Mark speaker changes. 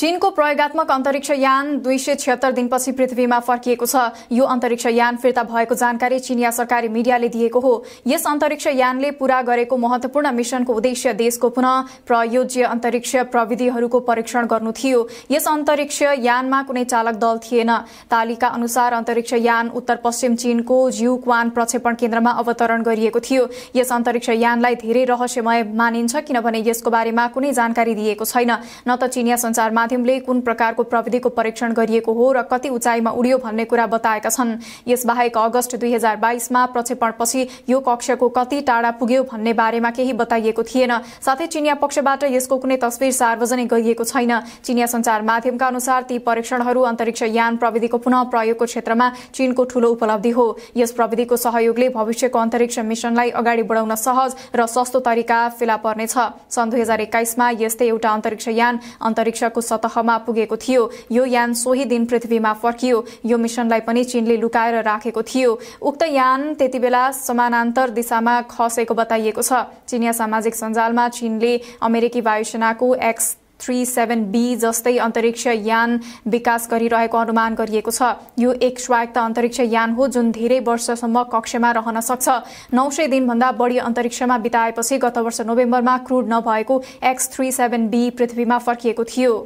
Speaker 1: चीनको प्रयोगत्मक अन्तरिक्ष यान दुई सय छिहत्तर दिनपछि पृथ्वीमा फर्किएको छ यो अन्तरिक्ष यान फिर्ता भएको जानकारी चिनिया सरकारी मिडियाले दिएको हो यस अन्तरिक्ष यानले पूरा गरेको महत्वपूर्ण मिशनको उद्देश्य देशको पुनः प्रयोज्य अन्तरिक्ष प्रविधिहरूको परीक्षण गर्नु थियो यस अन्तरिक्ष यानमा कुनै चालक दल थिएन तालिका अनुसार अन्तरिक्ष यान उत्तर पश्चिम चीनको क्वान प्रक्षेपण केन्द्रमा अवतरण गरिएको थियो यस अन्तरिक्ष यानलाई धेरै रहस्यमय मानिन्छ किनभने यसको बारेमा कुनै जानकारी दिएको छैन न त चिनिया संसारमा माध्यमले कुन प्रकारको प्रविधिको परीक्षण गरिएको हो र कति उचाइमा उड्यो भन्ने कुरा बताएका छन् यस बाहेक अगस्त दुई हजार बाइसमा प्रक्षेपणपछि यो कक्षको कति टाढा पुग्यो भन्ने बारेमा केही बताइएको थिएन साथै चिनिया पक्षबाट यसको कुनै तस्विर सार्वजनिक गरिएको छैन चिनिया संचार माध्यमका अनुसार ती परीक्षणहरू अन्तरिक्ष यान प्रविधिको पुनः प्रयोगको क्षेत्रमा चीनको ठूलो उपलब्धि हो यस प्रविधिको सहयोगले भविष्यको अन्तरिक्ष मिशनलाई अगाडि बढाउन सहज र सस्तो तरिका फेला पर्नेछ सन् दुई हजार एक्काइसमा यस्तै एउटा अन्तरिक्ष यान अन्तरिक्षको सतहमा पुगेको थियो यो यान सोही दिन पृथ्वीमा फर्कियो यो मिसनलाई पनि चीनले लुकाएर राखेको थियो उक्त यान त्यति बेला समानान्तर दिशामा खसेको बताइएको छ चिनिया सामाजिक सञ्जालमा चीनले अमेरिकी वायुसेनाको एक्स थ्री सेभेन बी जस्तै अन्तरिक्ष यान विकास गरिरहेको अनुमान गरिएको छ यो एक स्वायत्त अन्तरिक्ष यान हो जुन धेरै वर्षसम्म कक्षमा रहन सक्छ नौ सय दिनभन्दा बढी अन्तरिक्षमा बिताएपछि गत वर्ष नोभेम्बरमा क्रूड नभएको एक्स थ्री सेभेन बी पृथ्वीमा फर्किएको थियो